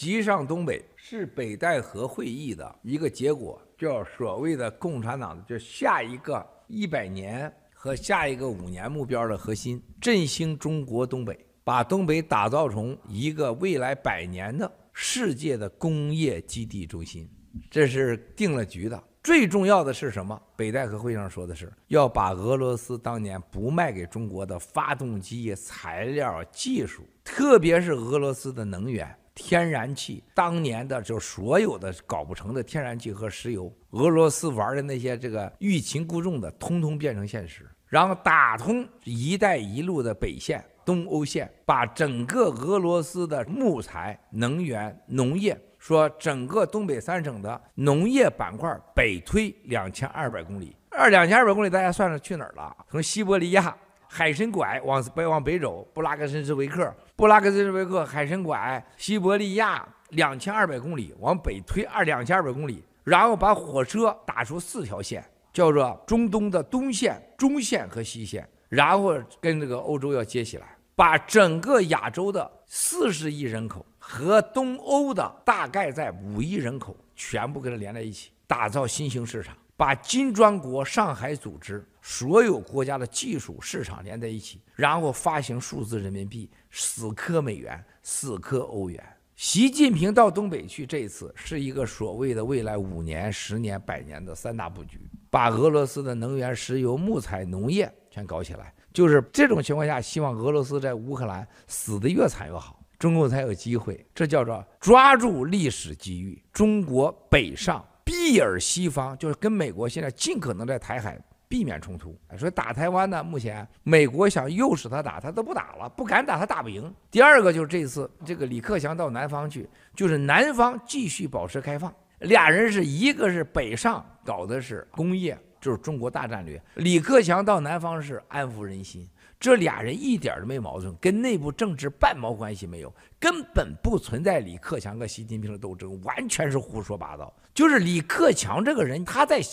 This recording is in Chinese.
集上东北是北戴河会议的一个结果，叫所谓的共产党的就下一个一百年和下一个五年目标的核心，振兴中国东北，把东北打造成一个未来百年的世界的工业基地中心，这是定了局的。最重要的是什么？北戴河会上说的是要把俄罗斯当年不卖给中国的发动机、材料、技术，特别是俄罗斯的能源。天然气当年的就所有的搞不成的天然气和石油，俄罗斯玩的那些这个欲擒故纵的，通通变成现实。然后打通“一带一路”的北线、东欧线，把整个俄罗斯的木材、能源、农业，说整个东北三省的农业板块北推两千二百公里。二两千二百公里，大家算算去哪儿了？从西伯利亚。海参崴往北往北走，布拉格申斯维克，布拉格申斯维克，海参崴，西伯利亚两千二百公里，往北推二两千二百公里，然后把火车打出四条线，叫做中东的东线、中线和西线，然后跟这个欧洲要接起来，把整个亚洲的四十亿人口和东欧的大概在五亿人口全部跟它连在一起，打造新型市场。把金砖国、上海组织所有国家的技术市场连在一起，然后发行数字人民币，死磕美元，死磕欧元。习近平到东北去，这次是一个所谓的未来五年、十年、百年的三大布局，把俄罗斯的能源、石油、木材、农业全搞起来。就是这种情况下，希望俄罗斯在乌克兰死得越惨越好，中共才有机会。这叫做抓住历史机遇，中国北上。避而西方就是跟美国现在尽可能在台海避免冲突，所以打台湾呢，目前美国想诱使他打，他都不打了，不敢打，他打不赢。第二个就是这次这个李克强到南方去，就是南方继续保持开放。俩人是一个是北上搞的是工业。就是中国大战略，李克强到南方是安抚人心，这俩人一点都没矛盾，跟内部政治半毛关系没有，根本不存在李克强和习近平的斗争，完全是胡说八道。就是李克强这个人，他在。